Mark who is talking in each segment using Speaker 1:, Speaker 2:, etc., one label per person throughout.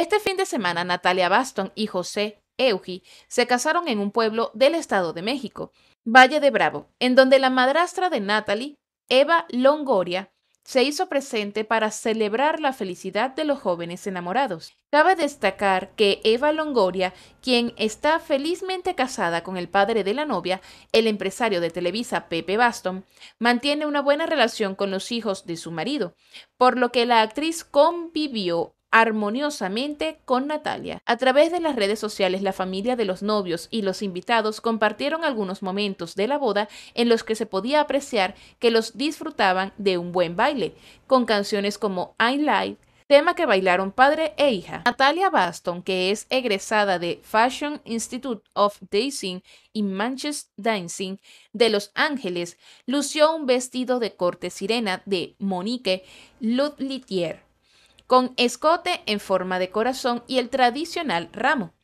Speaker 1: Este fin de semana, Natalia Baston y José Euji se casaron en un pueblo del Estado de México, Valle de Bravo, en donde la madrastra de Natalie, Eva Longoria, se hizo presente para celebrar la felicidad de los jóvenes enamorados. Cabe destacar que Eva Longoria, quien está felizmente casada con el padre de la novia, el empresario de Televisa Pepe Baston, mantiene una buena relación con los hijos de su marido, por lo que la actriz convivió armoniosamente con Natalia. A través de las redes sociales, la familia de los novios y los invitados compartieron algunos momentos de la boda en los que se podía apreciar que los disfrutaban de un buen baile, con canciones como I Light, tema que bailaron padre e hija. Natalia Baston, que es egresada de Fashion Institute of Dancing y Manchester Dancing de Los Ángeles, lució un vestido de corte sirena de Monique Ludlitier con escote en forma de corazón y el tradicional ramo,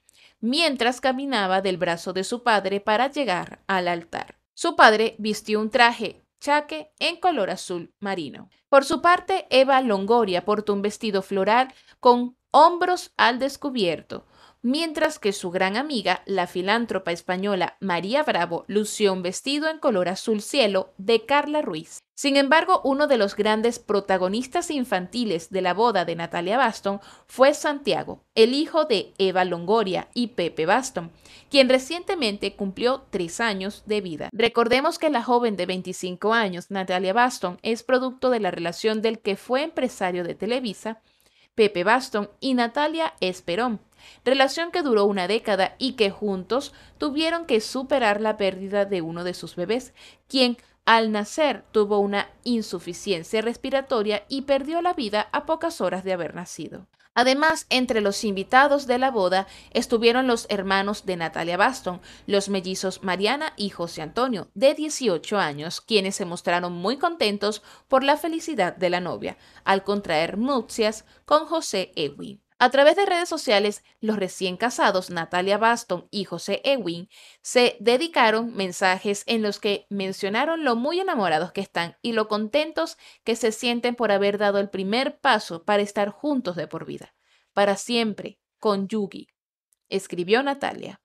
Speaker 1: mientras caminaba del brazo de su padre para llegar al altar. Su padre vistió un traje chaque en color azul marino. Por su parte, Eva Longoria portó un vestido floral con hombros al descubierto, mientras que su gran amiga, la filántropa española María Bravo, lució un vestido en color azul cielo de Carla Ruiz. Sin embargo, uno de los grandes protagonistas infantiles de la boda de Natalia Baston fue Santiago, el hijo de Eva Longoria y Pepe Baston, quien recientemente cumplió tres años de vida. Recordemos que la joven de 25 años, Natalia Baston, es producto de la relación del que fue empresario de Televisa, Pepe Baston y Natalia Esperón, relación que duró una década y que juntos tuvieron que superar la pérdida de uno de sus bebés, quien al nacer tuvo una insuficiencia respiratoria y perdió la vida a pocas horas de haber nacido. Además, entre los invitados de la boda estuvieron los hermanos de Natalia Baston, los mellizos Mariana y José Antonio, de 18 años, quienes se mostraron muy contentos por la felicidad de la novia, al contraer nupcias con José Ewi. A través de redes sociales, los recién casados Natalia Baston y José Ewing se dedicaron mensajes en los que mencionaron lo muy enamorados que están y lo contentos que se sienten por haber dado el primer paso para estar juntos de por vida, para siempre, con Yugi, escribió Natalia.